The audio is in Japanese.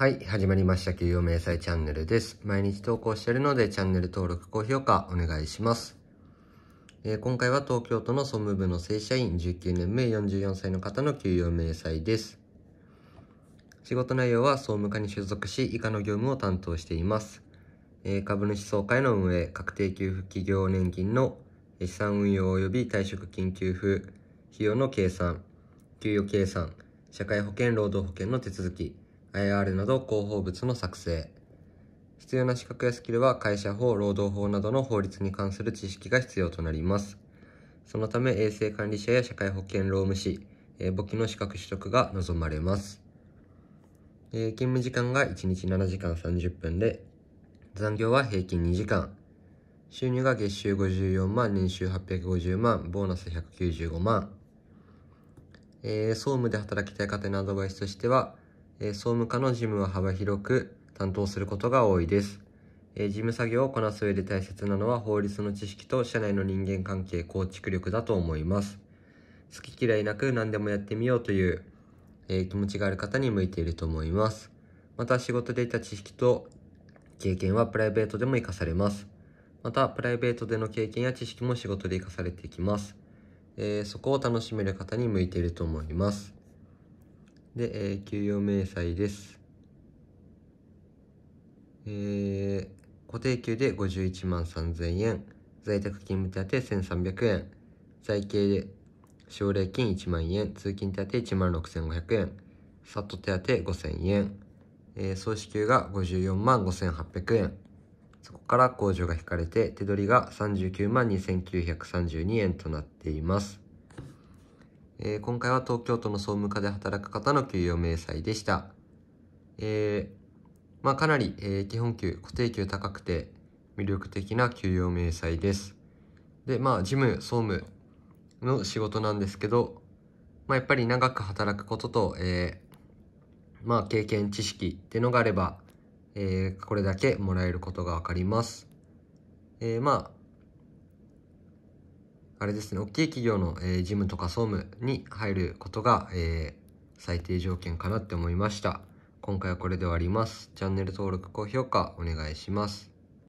はい、始まりました。給与明細チャンネルです。毎日投稿しているので、チャンネル登録、高評価お願いします。えー、今回は東京都の総務部の正社員19年目44歳の方の給与明細です。仕事内容は総務課に所属し、以下の業務を担当しています。えー、株主総会の運営、確定給付企業年金の資産運用及び退職金給付、費用の計算、給与計算、社会保険労働保険の手続き、IR など広報物の作成。必要な資格やスキルは会社法、労働法などの法律に関する知識が必要となります。そのため衛生管理者や社会保険労務士、えー、簿記の資格取得が望まれます。え勤務時間が1日7時間30分で、残業は平均2時間。収入が月収54万、年収850万、ボーナス195万。えー、総務で働きたい方のアドバイスとしては、え総務課の事務は幅広く担当することが多いです。え事務作業をこなす上で大切なのは法律の知識と社内の人間関係構築力だと思います。好き嫌いなく何でもやってみようという、え気持ちがある方に向いていると思います。また仕事で得た知識と経験はプライベートでも活かされます。また、プライベートでの経験や知識も仕事で活かされていきます。えそこを楽しめる方に向いていると思います。で、えー、給与明細です。えー、固定給で51万3000円、在宅勤務手当1300円、在勤で奨励金1万円、通勤手当1万6500円、ト手当5000円、えー、総支給が54万5800円、そこから控除が引かれて手取りが39万2932円となっています。えー、今回は東京都の総務課で働く方の給与明細でした。えー、まあ、かなり、えー、基本給、固定給高くて魅力的な給与明細です。で、まあ、事務、総務の仕事なんですけど、まあ、やっぱり長く働くことと、えー、まあ、経験、知識っていうのがあれば、えー、これだけもらえることがわかります。えー、まあ、あれですね、大きい企業の、えー、事務とか総務に入ることが、えー、最低条件かなって思いました。今回はこれで終わります。チャンネル登録、高評価お願いします。